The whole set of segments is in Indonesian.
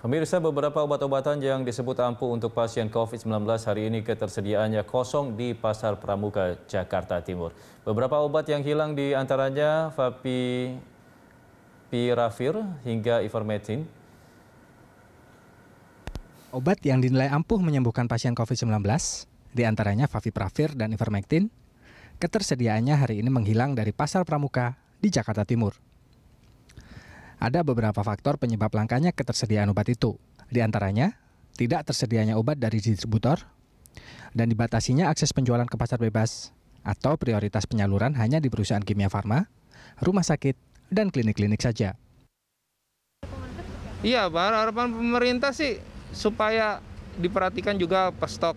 Pemirsa, beberapa obat-obatan yang disebut ampuh untuk pasien COVID-19 hari ini ketersediaannya kosong di Pasar Pramuka, Jakarta Timur. Beberapa obat yang hilang di antaranya Vapirafir hingga Ivermectin. Obat yang dinilai ampuh menyembuhkan pasien COVID-19, di antaranya Vapirafir dan Ivermectin, ketersediaannya hari ini menghilang dari Pasar Pramuka di Jakarta Timur. Ada beberapa faktor penyebab langkanya ketersediaan obat itu. Di antaranya, tidak tersedianya obat dari distributor, dan dibatasinya akses penjualan ke pasar bebas, atau prioritas penyaluran hanya di perusahaan kimia farma, rumah sakit, dan klinik-klinik saja. Iya, harapan pemerintah sih supaya diperhatikan juga stok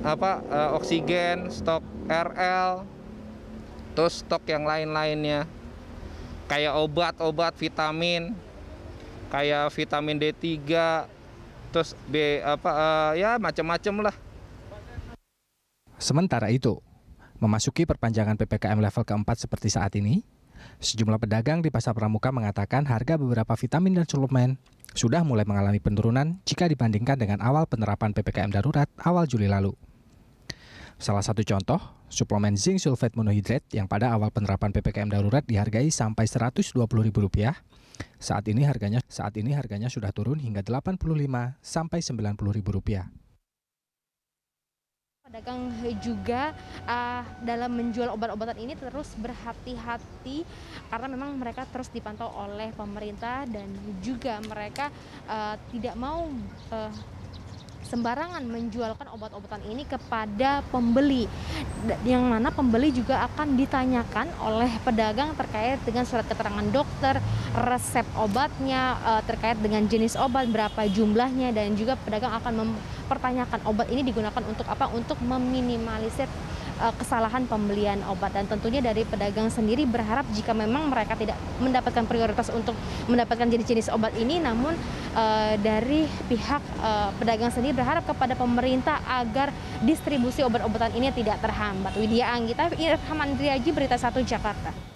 apa eh, oksigen, stok RL, terus stok yang lain-lainnya kayak obat-obat vitamin kayak vitamin D3 terus B apa uh, ya macam-macam lah Sementara itu, memasuki perpanjangan PPKM level keempat seperti saat ini, sejumlah pedagang di Pasar Pramuka mengatakan harga beberapa vitamin dan suplemen sudah mulai mengalami penurunan jika dibandingkan dengan awal penerapan PPKM darurat awal Juli lalu. Salah satu contoh, suplemen zinc sulfate monohidrat yang pada awal penerapan PPKM darurat dihargai sampai Rp120.000, saat ini harganya saat ini harganya sudah turun hingga Rp85 sampai Rp90.000. Pedagang juga uh, dalam menjual obat-obatan ini terus berhati-hati karena memang mereka terus dipantau oleh pemerintah dan juga mereka uh, tidak mau uh, sembarangan menjualkan obat-obatan ini kepada pembeli yang mana pembeli juga akan ditanyakan oleh pedagang terkait dengan surat keterangan dokter, resep obatnya, eh, terkait dengan jenis obat, berapa jumlahnya dan juga pedagang akan pertanyakan obat ini digunakan untuk apa? Untuk meminimalisir eh, kesalahan pembelian obat dan tentunya dari pedagang sendiri berharap jika memang mereka tidak mendapatkan prioritas untuk mendapatkan jenis-jenis obat ini namun uh, dari pihak uh, pedagang sendiri berharap kepada pemerintah agar distribusi obat-obatan ini tidak terhambat. Widya Anggita, Irham Andriaji, Berita Satu Jakarta.